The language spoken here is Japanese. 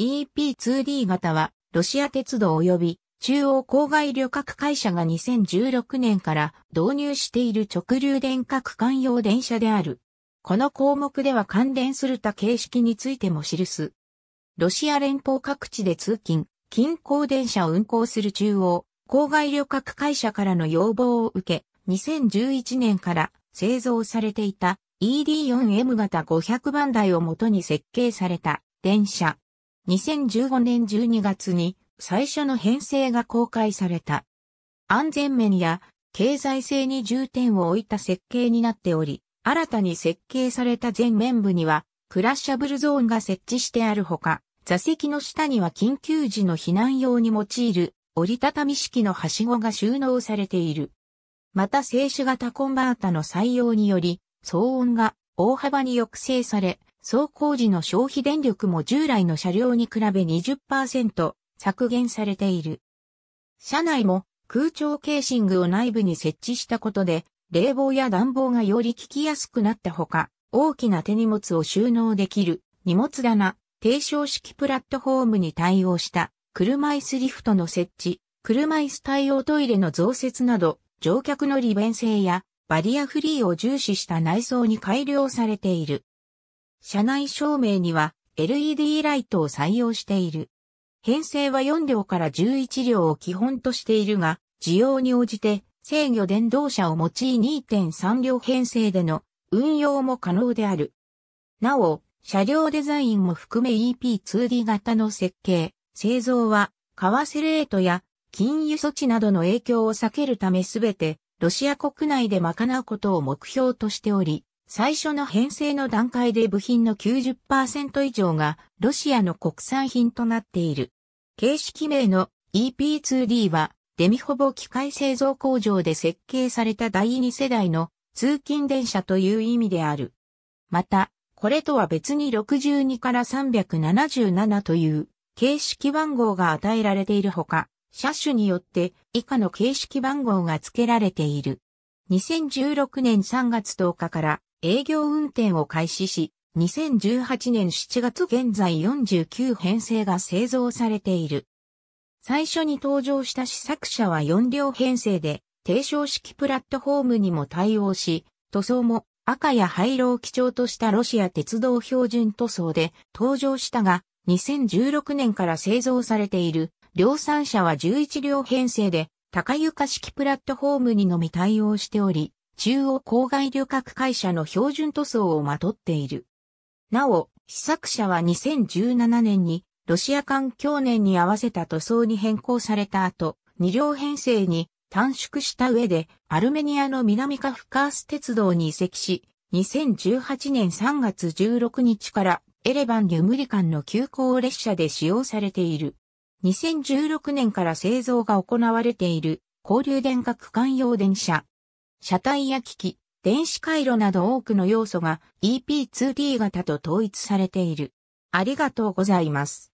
EP2D 型は、ロシア鉄道及び中央郊外旅客会社が2016年から導入している直流電化区間用電車である。この項目では関連する他形式についても記す。ロシア連邦各地で通勤、近郊電車を運行する中央、郊外旅客会社からの要望を受け、2011年から製造されていた ED4M 型500番台をもとに設計された電車。2015年12月に最初の編成が公開された。安全面や経済性に重点を置いた設計になっており、新たに設計された全面部にはクラッシャブルゾーンが設置してあるほか、座席の下には緊急時の避難用に用いる折りたたみ式のはしごが収納されている。また静止型コンバータの採用により、騒音が大幅に抑制され、走行時の消費電力も従来の車両に比べ20%削減されている。車内も空調ケーシングを内部に設置したことで、冷房や暖房がより効きやすくなったほか、大きな手荷物を収納できる荷物棚、低床式プラットフォームに対応した車椅子リフトの設置、車椅子対応トイレの増設など、乗客の利便性やバリアフリーを重視した内装に改良されている。車内照明には LED ライトを採用している。編成は4両から11両を基本としているが、需要に応じて制御電動車を用い2.3両編成での運用も可能である。なお、車両デザインも含め EP2D 型の設計、製造は、為替レートや金融措置などの影響を避けるためすべてロシア国内で賄うことを目標としており、最初の編成の段階で部品の90%以上がロシアの国産品となっている。形式名の EP2D はデミホボ機械製造工場で設計された第2世代の通勤電車という意味である。また、これとは別に62から377という形式番号が与えられているほか、車種によって以下の形式番号が付けられている。2016年3月10日から営業運転を開始し、2018年7月現在49編成が製造されている。最初に登場した試作車は4両編成で、低床式プラットフォームにも対応し、塗装も赤や灰色を基調としたロシア鉄道標準塗装で登場したが、2016年から製造されている量産車は11両編成で高床式プラットフォームにのみ対応しており、中央郊外旅客会社の標準塗装をまとっている。なお、試作車は2017年にロシア艦去年に合わせた塗装に変更された後、2両編成に短縮した上でアルメニアの南カフカース鉄道に移籍し、2018年3月16日からエレバン・ユムリカンの急行列車で使用されている。2016年から製造が行われている交流電化区間用電車車体や機器、電子回路など多くの要素が EP2D 型と統一されている。ありがとうございます。